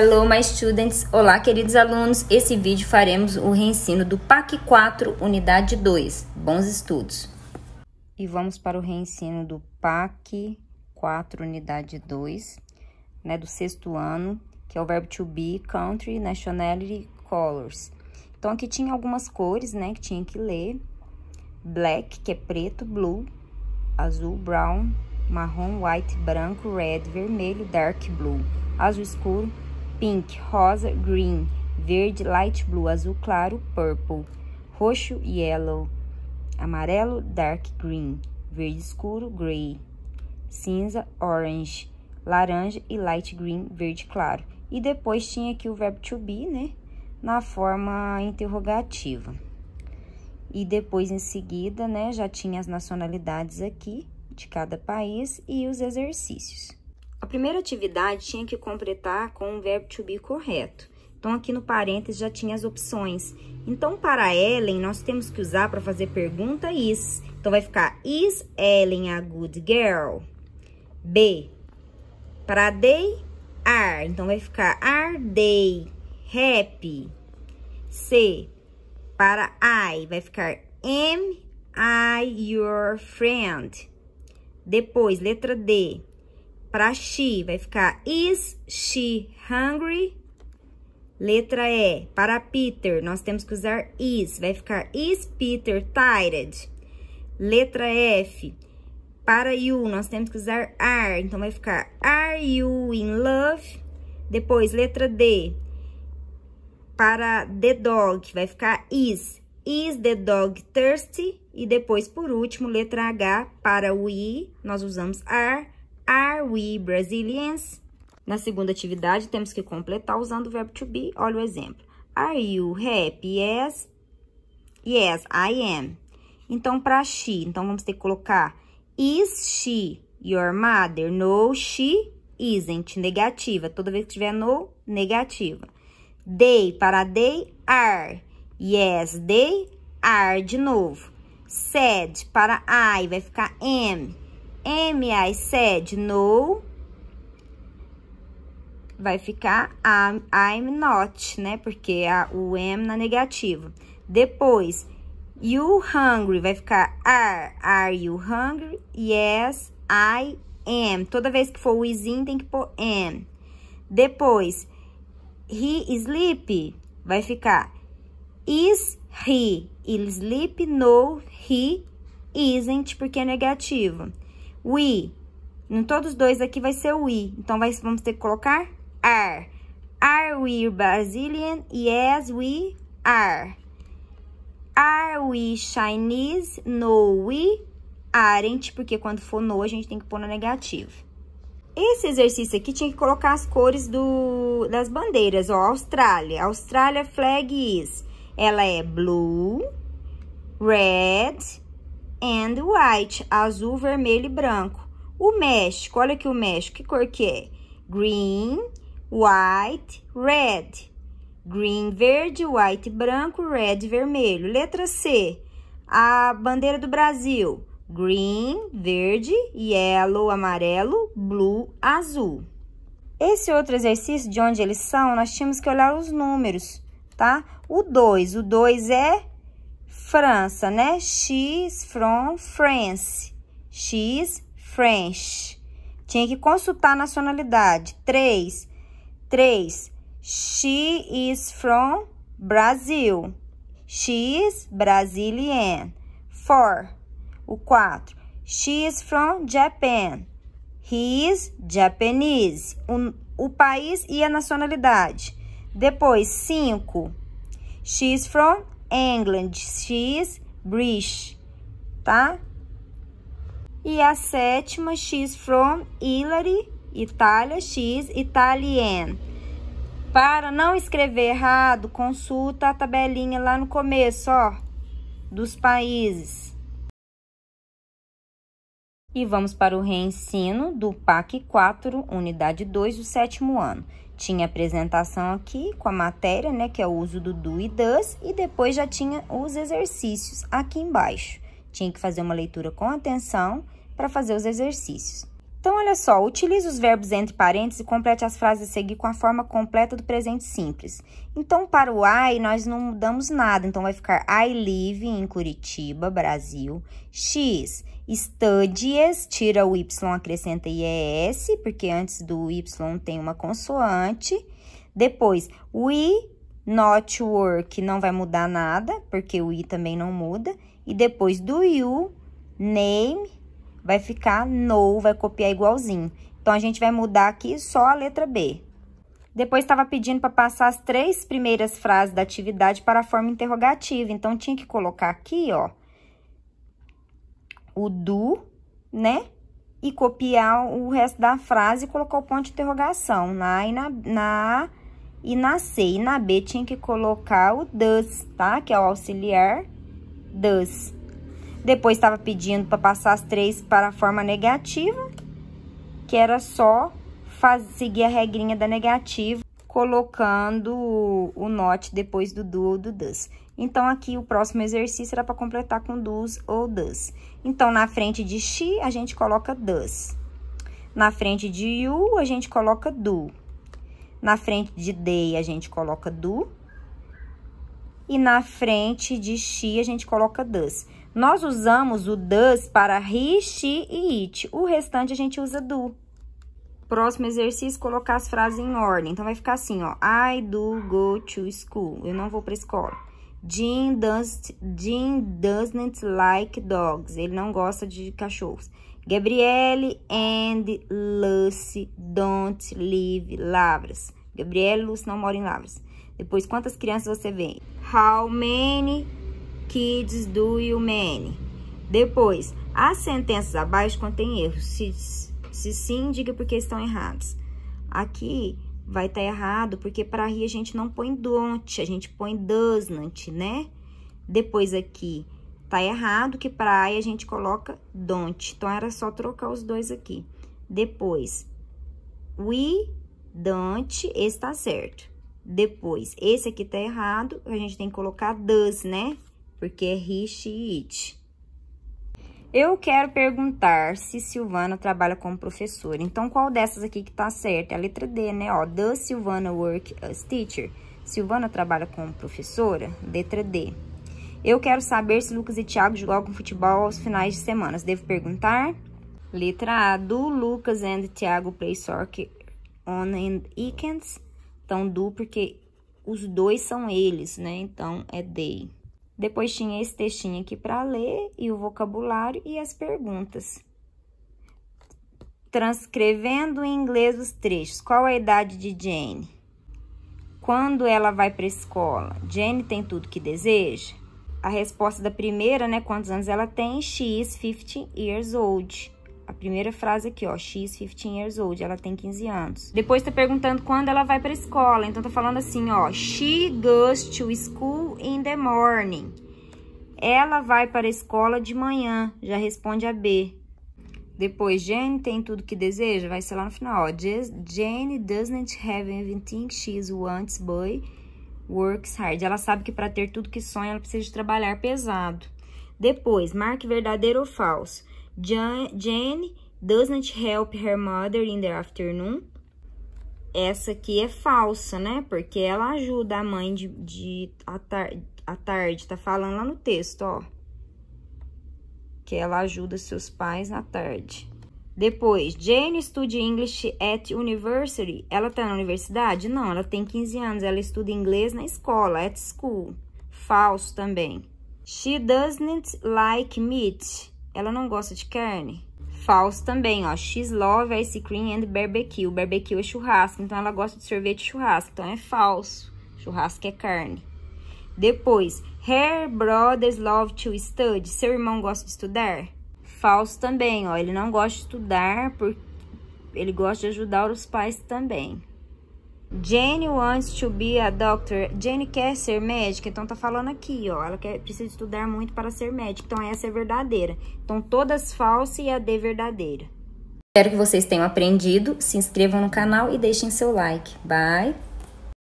Hello, my students! Olá, queridos alunos! Esse vídeo faremos o reensino do PAC 4, Unidade 2. Bons estudos! E vamos para o reensino do PAC 4, Unidade 2, né, do sexto ano, que é o verbo to be, country, nationality, colors. Então, aqui tinha algumas cores, né, que tinha que ler. Black, que é preto, blue, azul, brown, marrom, white, branco, red, vermelho, dark blue, azul escuro, pink, rosa, green, verde, light blue, azul claro, purple, roxo, yellow, amarelo, dark green, verde escuro, gray, cinza, orange, laranja e light green, verde claro. E depois tinha aqui o verbo to be, né? Na forma interrogativa. E depois, em seguida, né, já tinha as nacionalidades aqui de cada país e os exercícios. A primeira atividade tinha que completar com o verbo to be correto. Então, aqui no parênteses já tinha as opções. Então, para Ellen, nós temos que usar para fazer pergunta is. Então, vai ficar, is Ellen a good girl? B. Para they, are. Então, vai ficar, are they happy? C. Para I, vai ficar, am I your friend? Depois, letra D. Para she, vai ficar is she hungry? Letra E, para Peter, nós temos que usar is, vai ficar is Peter tired? Letra F, para you, nós temos que usar are, então vai ficar are you in love? Depois, letra D, para the dog, vai ficar is, is the dog thirsty? E depois, por último, letra H, para we, nós usamos are, Are we Brazilians? Na segunda atividade, temos que completar usando o verbo to be. Olha o exemplo. Are you happy? Yes. Yes, I am. Então, para she, então vamos ter que colocar Is she your mother? No, she isn't. Negativa. Toda vez que tiver no, negativa. They para they are. Yes, they are. De novo. Said para I. Vai ficar am. M I said no, vai ficar I'm, not, né? Porque a, o am na negativa. Depois, you hungry, vai ficar are, are you hungry? Yes, I am. Toda vez que for o isin, tem que pôr am. Depois, he sleep, vai ficar is he. E sleep, no, he isn't, porque é negativo we. Em todos dois aqui vai ser we. Então, vai, vamos ter que colocar are. Are we Brazilian? Yes, we are. Are we Chinese? No, we aren't. Porque quando for no, a gente tem que pôr no negativo. Esse exercício aqui tinha que colocar as cores do, das bandeiras. Ó, Austrália. Austrália flag is. Ela é blue, red, and white, azul, vermelho e branco. O México, olha aqui o México, que cor que é? Green, white, red. Green, verde, white, branco, red, vermelho. Letra C, a bandeira do Brasil. Green, verde, yellow, amarelo, blue, azul. Esse outro exercício de onde eles são, nós tínhamos que olhar os números, tá? O 2, o 2 é França, né? She's from France. She's French. Tinha que consultar a nacionalidade. 3. 3. She is from Brazil. She's Brazilian. 4. O 4. She is from Japan. He is Japanese. O, o país e a nacionalidade. Depois, 5. She's from England, X, British, tá? E a sétima, X from Hillary, Itália, X, Italian. Para não escrever errado, consulta a tabelinha lá no começo, ó, dos países. E vamos para o reensino do PAC 4, unidade 2, do sétimo ano. Tinha apresentação aqui com a matéria, né, que é o uso do do e das, e depois já tinha os exercícios aqui embaixo. Tinha que fazer uma leitura com atenção para fazer os exercícios. Então, olha só, utilize os verbos entre parênteses e complete as frases a seguir com a forma completa do presente simples. Então, para o I, nós não mudamos nada. Então, vai ficar I live em Curitiba, Brasil. X, Studies, tira o Y, acrescenta IES, porque antes do Y tem uma consoante. Depois, we not work não vai mudar nada, porque o I também não muda. E depois do you, name, vai ficar no, vai copiar igualzinho. Então, a gente vai mudar aqui só a letra B. Depois, estava pedindo para passar as três primeiras frases da atividade para a forma interrogativa. Então, tinha que colocar aqui, ó o do, né? E copiar o resto da frase e colocar o ponto de interrogação na A e na, na, a e na C. E na B tinha que colocar o does, tá? Que é o auxiliar does. Depois estava pedindo para passar as três para a forma negativa, que era só faz, seguir a regrinha da negativa, colocando o, note depois do do ou do does. Então, aqui o próximo exercício era para completar com dos ou das. Então, na frente de she, a gente coloca das. Na frente de you, a gente coloca do. Na frente de they, a gente coloca do. E na frente de she, a gente coloca does. Nós usamos o does para he, she e it. O restante, a gente usa do. Próximo exercício, colocar as frases em ordem. Então, vai ficar assim, ó. I do go to school. Eu não vou para escola. Jim, doesn't like dogs. Ele não gosta de cachorros. Gabriele and Lucy don't live Lavras. Gabriele e Lucy não moram em Lavras. Depois, quantas crianças você vê? How many kids do you many? Depois, as sentenças abaixo contêm erros. Se, se sim, diga porque estão errados. Aqui, vai estar tá errado, porque para ri a gente não põe don't, a gente põe doesn't, né? Depois aqui tá errado, que para a gente coloca don't. Então, era só trocar os dois aqui. Depois, we don't, está certo. Depois, esse aqui tá errado, a gente tem que colocar does, né? Porque é he, she, it. Eu quero perguntar se Silvana trabalha como professora. Então, qual dessas aqui que tá certa? É a letra D, né? Ó, does Silvana work as teacher? Silvana trabalha como professora? Letra D. Eu quero saber se Lucas e Thiago jogam futebol aos finais de semana. Devo perguntar? Letra A. Do Lucas and Thiago play soccer on and weekends? Então, do porque os dois são eles, né? Então, é they. Depois tinha esse textinho aqui para ler e o vocabulário e as perguntas. Transcrevendo em inglês os trechos. Qual a idade de Jane? Quando ela vai para a escola? Jane tem tudo que deseja? A resposta da primeira, né? Quantos anos ela tem? She is 15 years old a primeira frase aqui, ó, she's 15 years old, ela tem 15 anos. Depois tá perguntando quando ela vai pra escola, então tá falando assim, ó, she goes to school in the morning. Ela vai para a escola de manhã, já responde a B. Depois, Jane tem tudo que deseja, vai ser lá no final, ó, Jane doesn't have everything she wants, but works hard. Ela sabe que para ter tudo que sonha, ela precisa de trabalhar pesado. Depois, marque verdadeiro ou falso. Jane doesn't help her mother in the afternoon. Essa aqui é falsa, né? Porque ela ajuda a mãe de, de à, tar, à tarde. Tá falando lá no texto, ó. Que ela ajuda seus pais à tarde. Depois, Jane estuda English at university. Ela tá na universidade? Não, ela tem 15 anos. Ela estuda inglês na escola, at school. Falso também. She doesn't like meat. Ela não gosta de carne? Falso também, ó. She's love ice cream and barbecue. Barbecue é churrasco, então ela gosta de sorvete e churrasco. Então é falso. Churrasco é carne. Depois, her brothers love to study. Seu irmão gosta de estudar? Falso também, ó. Ele não gosta de estudar, porque ele gosta de ajudar os pais também. Jane wants to be a doctor. Jane quer ser médica, então tá falando aqui, ó. Ela quer, precisa estudar muito para ser médica. Então essa é verdadeira. Então todas falsas e a D verdadeira. Espero que vocês tenham aprendido. Se inscrevam no canal e deixem seu like. Bye!